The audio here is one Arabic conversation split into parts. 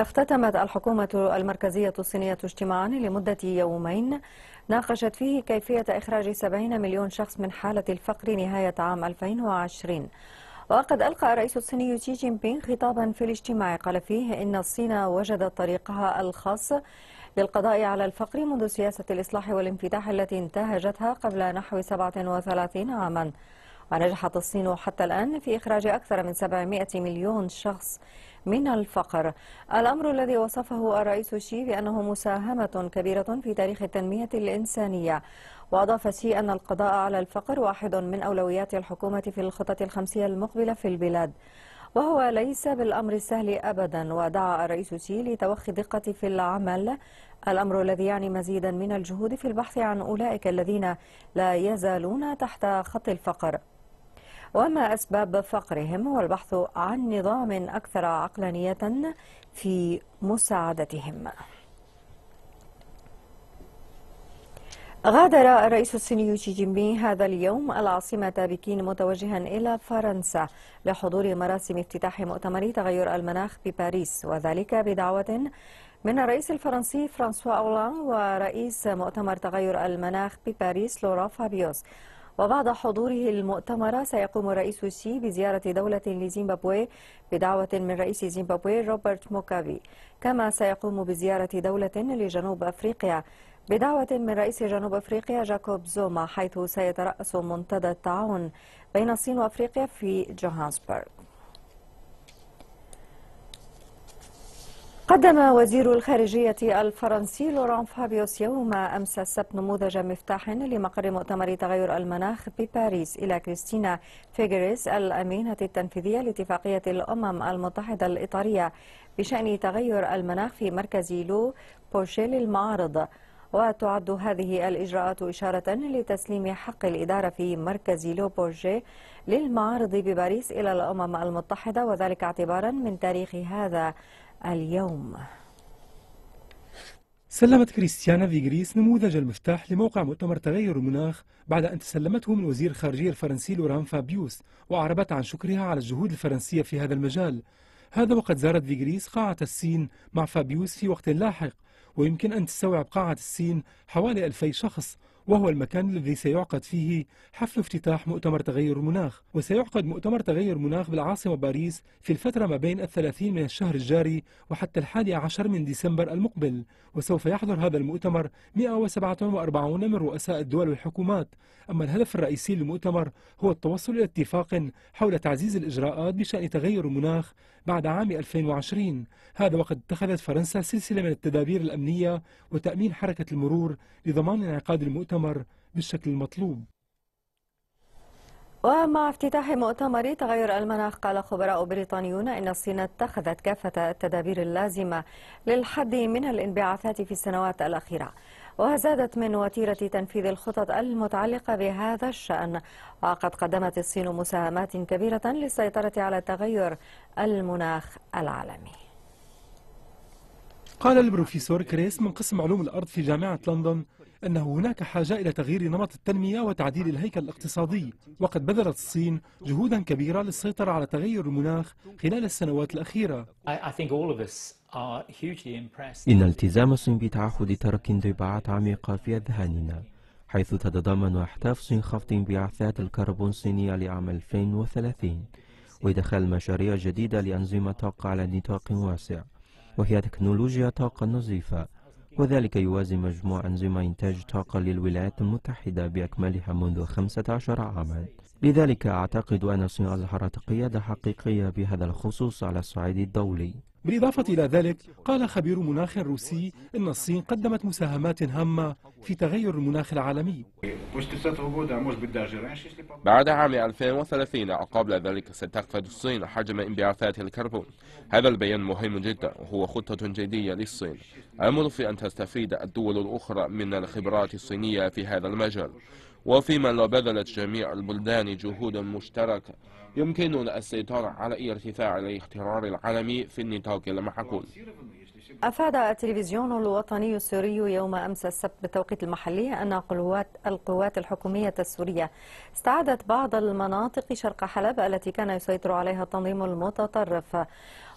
افتتمت الحكومة المركزية الصينية اجتماعا لمدة يومين ناقشت فيه كيفية إخراج 70 مليون شخص من حالة الفقر نهاية عام 2020 وقد ألقى الرئيس الصيني شي جين بينغ خطابا في الاجتماع قال فيه إن الصين وجدت طريقها الخاص للقضاء على الفقر منذ سياسة الإصلاح والانفتاح التي انتهجتها قبل نحو 37 عاما ونجحت الصين حتى الآن في إخراج أكثر من 700 مليون شخص من الفقر الأمر الذي وصفه الرئيس شي بأنه مساهمة كبيرة في تاريخ التنمية الإنسانية وأضاف شي أن القضاء على الفقر واحد من أولويات الحكومة في الخطط الخمسية المقبلة في البلاد وهو ليس بالأمر السهل أبدا ودعا الرئيس شي لتوخي دقة في العمل الأمر الذي يعني مزيدا من الجهود في البحث عن أولئك الذين لا يزالون تحت خط الفقر وما أسباب فقرهم والبحث عن نظام أكثر عقلانية في مساعدتهم غادر الرئيس الصيني شي جين بين هذا اليوم العاصمة بكين متوجها إلى فرنسا لحضور مراسم افتتاح مؤتمر تغير المناخ بباريس وذلك بدعوة من الرئيس الفرنسي فرانسوا أولان ورئيس مؤتمر تغير المناخ بباريس لورا فابيوس وبعد حضوره المؤتمر سيقوم الرئيس الشي بزيارة دولة لزيمبابوي بدعوة من رئيس زيمبابوي روبرت موكابي كما سيقوم بزيارة دولة لجنوب أفريقيا بدعوة من رئيس جنوب أفريقيا جاكوب زوما حيث سيترأس منتدى التعاون بين الصين وأفريقيا في جوهانسبرغ قدم وزير الخارجية الفرنسي لوران فابيوس يوم أمس السبت نموذج مفتاح لمقر مؤتمر تغير المناخ بباريس إلى كريستينا فيغريس الأمينة التنفيذية لاتفاقية الأمم المتحدة الإطارية بشأن تغير المناخ في مركز لو بوشيل المعارض وتعد هذه الإجراءات إشارة لتسليم حق الإدارة في مركز لوبورجي للمعارض بباريس إلى الأمم المتحدة وذلك اعتبارا من تاريخ هذا اليوم سلمت كريستيانا فيغريس نموذج المفتاح لموقع مؤتمر تغير المناخ بعد أن تسلمته من وزير الخارجية الفرنسي لوران فابيوس وأعربت عن شكرها على الجهود الفرنسية في هذا المجال هذا وقد زارت فيغريس قاعة السين مع فابيوس في وقت لاحق ويمكن أن تستوعب قاعة السين حوالي 2000 شخص وهو المكان الذي سيعقد فيه حفل افتتاح مؤتمر تغير المناخ وسيعقد مؤتمر تغير المناخ بالعاصمة باريس في الفترة ما بين الثلاثين من الشهر الجاري وحتى الحادي عشر من ديسمبر المقبل وسوف يحضر هذا المؤتمر 147 من رؤساء الدول والحكومات أما الهدف الرئيسي للمؤتمر هو التوصل إلى اتفاق حول تعزيز الإجراءات بشأن تغير المناخ بعد عام 2020 هذا وقد اتخذت فرنسا سلسلة من التدابير الأمنية وتأمين حركة المرور لضمان انعقاد المؤتمر المؤتمر بالشكل المطلوب ومع افتتاح مؤتمر تغير المناخ قال خبراء بريطانيون أن الصين اتخذت كافة التدابير اللازمة للحد من الانبعاثات في السنوات الأخيرة وزادت من وتيرة تنفيذ الخطط المتعلقة بهذا الشأن وقد قدمت الصين مساهمات كبيرة للسيطرة على تغير المناخ العالمي قال البروفيسور كريس من قسم علوم الأرض في جامعة لندن أنه هناك حاجة إلى تغيير نمط التنمية وتعديل الهيكل الاقتصادي وقد بذلت الصين جهودا كبيرة للسيطرة على تغير المناخ خلال السنوات الأخيرة إن التزام الصين بتعهد ترك انطباعات عميقة في أذهاننا حيث تتضمن أحداث خفض انبعاثات الكربون الصينية لعام 2030 وإدخال مشاريع جديدة لأنظمة طاقة على نطاق واسع وهي تكنولوجيا طاقة نظيفة وذلك يوازي مجموع أنظمة إنتاج طاقة للولايات المتحدة بأكملها منذ 15 عاما لذلك أعتقد أن صناعة الحرة قيادة حقيقية بهذا الخصوص على الصعيد الدولي بالإضافة إلى ذلك قال خبير مناخ روسي أن الصين قدمت مساهمات هامة في تغير المناخ العالمي بعد عام 2030 أو قبل ذلك ستخفض الصين حجم انبعاثات الكربون هذا البيان مهم جدا وهو خطة جدية للصين أمل في أن تستفيد الدول الأخرى من الخبرات الصينية في هذا المجال وفيما لو بذلت جميع البلدان جهودا مشتركة يمكننا السيطرة على أي ارتفاع الاحترار العالمي في النطاق المحكوم أفاد التلفزيون الوطني السوري يوم أمس السبت بالتوقيت المحلي أن قوات القوات الحكومية السورية استعادت بعض المناطق شرق حلب التي كان يسيطر عليها التنظيم المتطرف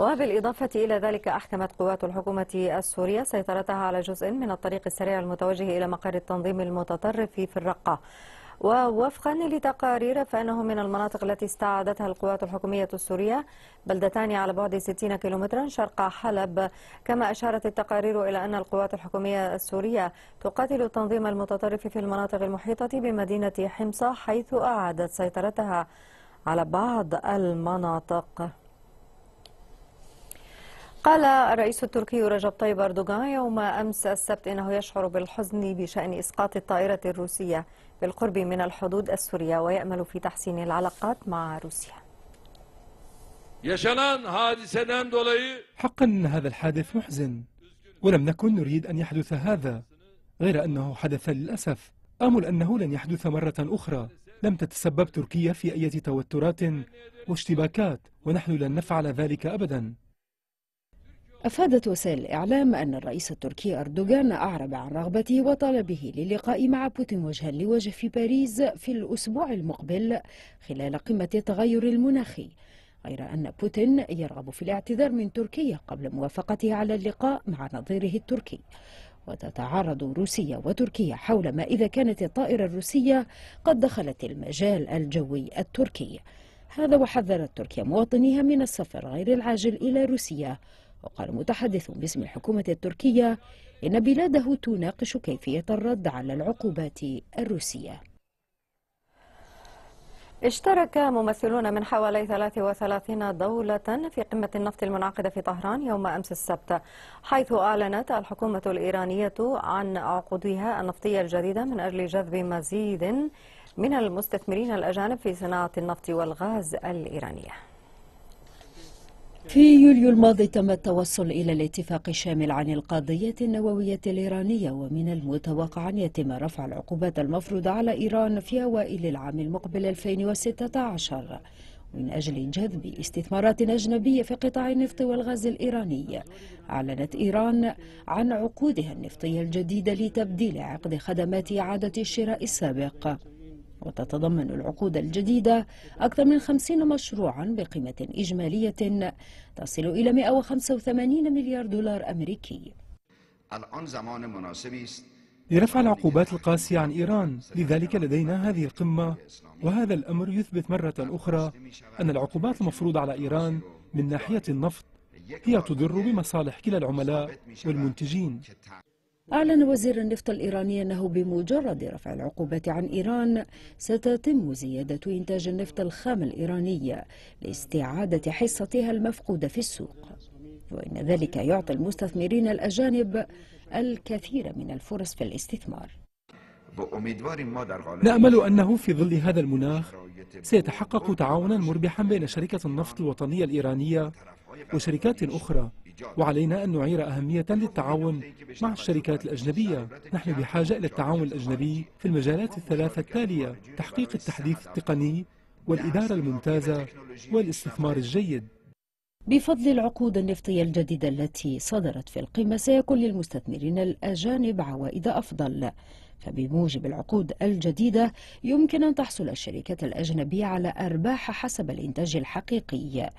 وبالإضافة إلى ذلك أحكمت قوات الحكومة السورية سيطرتها على جزء من الطريق السريع المتوجه إلى مقر التنظيم المتطرف في الرقة ووفقا لتقارير فإنه من المناطق التي استعادتها القوات الحكومية السورية بلدتان على بعد 60 كيلومترا شرق حلب كما أشارت التقارير إلى أن القوات الحكومية السورية تقاتل التنظيم المتطرف في المناطق المحيطة بمدينة حمصه حيث أعادت سيطرتها على بعض المناطق قال الرئيس التركي رجب طيب أردوغان يوم أمس السبت إنه يشعر بالحزن بشأن إسقاط الطائرة الروسية بالقرب من الحدود السورية ويأمل في تحسين العلاقات مع روسيا حقا هذا الحادث محزن ولم نكن نريد أن يحدث هذا غير أنه حدث للأسف آمل أنه لن يحدث مرة أخرى لم تتسبب تركيا في أي توترات واشتباكات ونحن لن نفعل ذلك أبداً أفادت وسائل الإعلام أن الرئيس التركي أردوغان أعرب عن رغبته وطلبه للقاء مع بوتين وجها لوجه في باريس في الأسبوع المقبل خلال قمة التغير المناخي غير أن بوتين يرغب في الاعتذار من تركيا قبل موافقته على اللقاء مع نظيره التركي وتتعارض روسيا وتركيا حول ما إذا كانت الطائرة الروسية قد دخلت المجال الجوي التركي هذا وحذرت تركيا مواطنيها من السفر غير العاجل إلى روسيا وقال متحدث باسم الحكومة التركية إن بلاده تناقش كيفية الرد على العقوبات الروسية اشترك ممثلون من حوالي 33 دولة في قمة النفط المنعقدة في طهران يوم أمس السبت حيث أعلنت الحكومة الإيرانية عن عقودها النفطية الجديدة من أجل جذب مزيد من المستثمرين الأجانب في صناعة النفط والغاز الإيرانية في يوليو الماضي تم التوصل إلى الاتفاق الشامل عن القضية النووية الإيرانية ومن المتوقع أن يتم رفع العقوبات المفروضة على إيران في أوائل العام المقبل 2016 من أجل جذب استثمارات أجنبية في قطاع النفط والغاز الإيراني أعلنت إيران عن عقودها النفطية الجديدة لتبديل عقد خدمات إعادة الشراء السابق وتتضمن العقود الجديدة أكثر من 50 مشروعا بقيمة إجمالية تصل إلى 185 مليار دولار أمريكي لرفع العقوبات القاسية عن إيران لذلك لدينا هذه القمة وهذا الأمر يثبت مرة أخرى أن العقوبات المفروضة على إيران من ناحية النفط هي تضر بمصالح كلا العملاء والمنتجين أعلن وزير النفط الإيراني أنه بمجرد رفع العقوبات عن إيران ستتم زيادة إنتاج النفط الخام الإيراني لاستعادة حصتها المفقودة في السوق وإن ذلك يعطي المستثمرين الأجانب الكثير من الفرص في الاستثمار نأمل أنه في ظل هذا المناخ سيتحقق تعاونا مربحا بين شركة النفط الوطنية الإيرانية وشركات أخرى وعلينا أن نعير أهمية للتعاون مع الشركات الأجنبية نحن بحاجة إلى التعاون الأجنبي في المجالات الثلاثة التالية تحقيق التحديث التقني والإدارة الممتازة والاستثمار الجيد بفضل العقود النفطية الجديدة التي صدرت في القمة سيكون للمستثمرين الأجانب عوائد أفضل فبموجب العقود الجديدة يمكن أن تحصل الشركات الأجنبية على أرباح حسب الإنتاج الحقيقي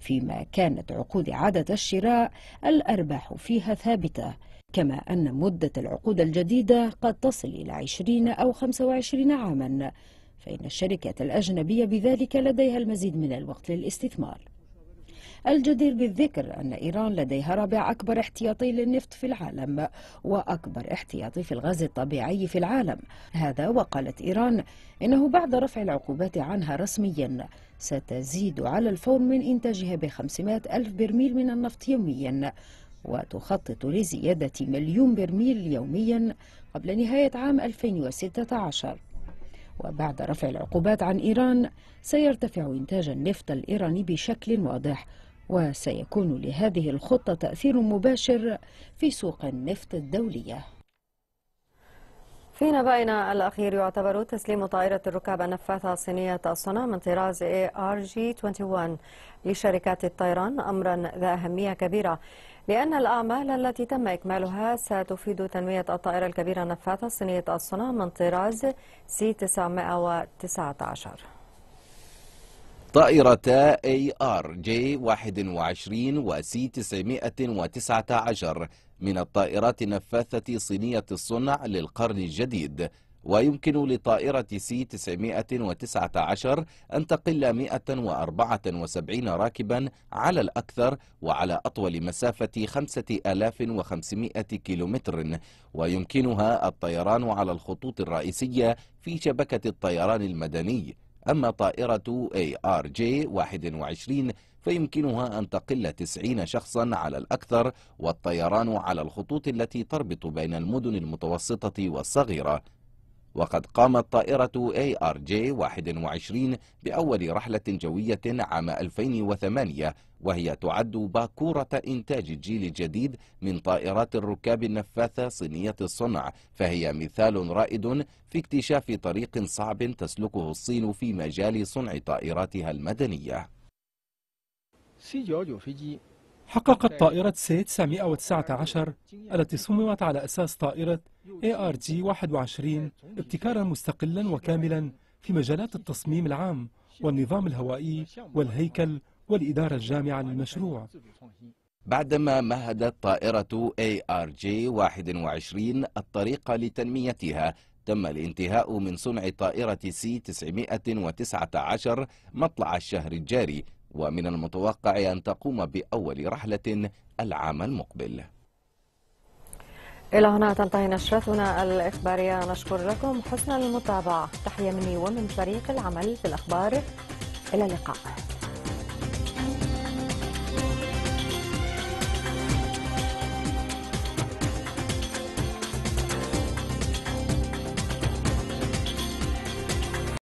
فيما كانت عقود عدد الشراء الأرباح فيها ثابتة كما أن مدة العقود الجديدة قد تصل إلى 20 أو 25 عاماً فإن الشركات الأجنبية بذلك لديها المزيد من الوقت للاستثمار الجدير بالذكر أن إيران لديها رابع أكبر احتياطي للنفط في العالم وأكبر احتياطي في الغاز الطبيعي في العالم هذا وقالت إيران إنه بعد رفع العقوبات عنها رسميا ستزيد على الفور من إنتاجها ب500 ألف برميل من النفط يوميا وتخطط لزيادة مليون برميل يوميا قبل نهاية عام 2016 وبعد رفع العقوبات عن إيران سيرتفع إنتاج النفط الإيراني بشكل واضح وسيكون لهذه الخطة تأثير مباشر في سوق النفط الدولية في نبائنا الأخير يعتبر تسليم طائرة الركاب النفاثة الصينية الصنع من طراز arg 21 لشركات الطيران أمرا ذا أهمية كبيرة لأن الأعمال التي تم إكمالها ستفيد تنمية الطائرة الكبيرة النفاثة الصينية الصنع من طراز C919 طائرتا اي ار جي 21 و سي 919 من الطائرات النفاثة صينية الصنع للقرن الجديد ويمكن لطائرة سي 919 أن تقل 174 راكبا على الأكثر وعلى أطول مسافة 5500 كيلومتر ويمكنها الطيران على الخطوط الرئيسية في شبكة الطيران المدني أما طائرة اي ار جي 21 فيمكنها أن تقل 90 شخصا على الأكثر والطيران على الخطوط التي تربط بين المدن المتوسطة والصغيرة وقد قامت طائرة اي ار جي 21 بأول رحلة جوية عام 2008 وهي تعد باكورة إنتاج الجيل الجديد من طائرات الركاب النفاثة صينية الصنع فهي مثال رائد في اكتشاف طريق صعب تسلكه الصين في مجال صنع طائراتها المدنية حققت طائرة سي 919 التي صممت على أساس طائرة ARG-21 ابتكارا مستقلا وكاملا في مجالات التصميم العام والنظام الهوائي والهيكل والإدارة الجامعة للمشروع بعدما مهدت طايره ARG ARJ-21 الطريق لتنميتها تم الانتهاء من صنع طائرة سي 919 مطلع الشهر الجاري ومن المتوقع أن تقوم بأول رحلة العام المقبل إلى هنا تنتهي نشرتنا الإخبارية نشكر لكم حسن المتابعة تحية مني ومن فريق العمل في الأخبار إلى اللقاء